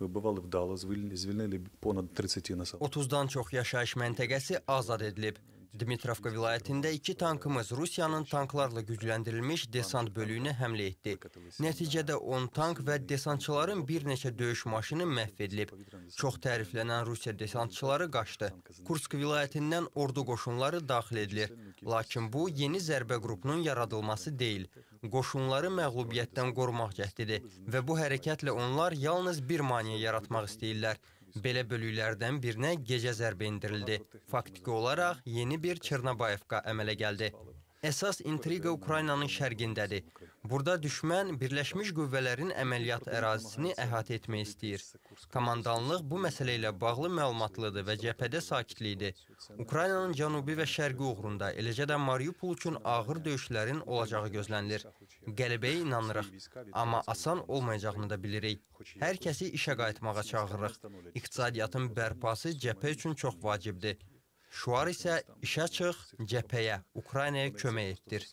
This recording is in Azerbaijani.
Vbvalı Vdala звільнили понad 30 населення. 30-dan çox yaşayış məntəqəsi azad edilib. Dimitrovka vilayətində iki tankımız Rusiyanın tanklarla gücləndirilmiş desant bölüyünə həmlə etdi. Nəticədə 10 tank və desantçıların bir neçə döyüş maşını məhv edilib. Çox təriflənən Rusiya desantçıları qaçdı. Kursk vilayətindən ordu qoşunları daxil edilir. Lakin bu yeni zərbə qrupunun yaradılması deyil, qoşunları məğlubiyyətdən qorumaq cəhdidir və bu hərəkətlə onlar yalnız bir maneə yaratmaq istəyirlər. Belə bölüklərdən birinə gecə zərbə endirildi. Faktiki olaraq yeni bir Çernobayevka əmələ gəldi. Əsas intriqa Ukraynanın şərqindədir. Burada düşmən birləşmiş qüvvələrin əməliyyat ərazisini əhatə etmək istəyir. Komandanlıq bu məsələ ilə bağlı məlumatlıdır və cəbhədə sakitlikdir. Ukraynanın cənubi və şərqi uğrunda, eləcə də Mariupol üçün ağır döyüşlərin olacağı gözlənilir. Qələbəyə inanırıq, amma asan olmayacağını da bilirik. Hər kəsi işə qayıtmağa çağırırıq. İqtisadiyyatın bərpası cəbhə üçün çox vacibdir. Şüar isə işə çıx, cəbhəyə, Ukraynaya kömək etdir.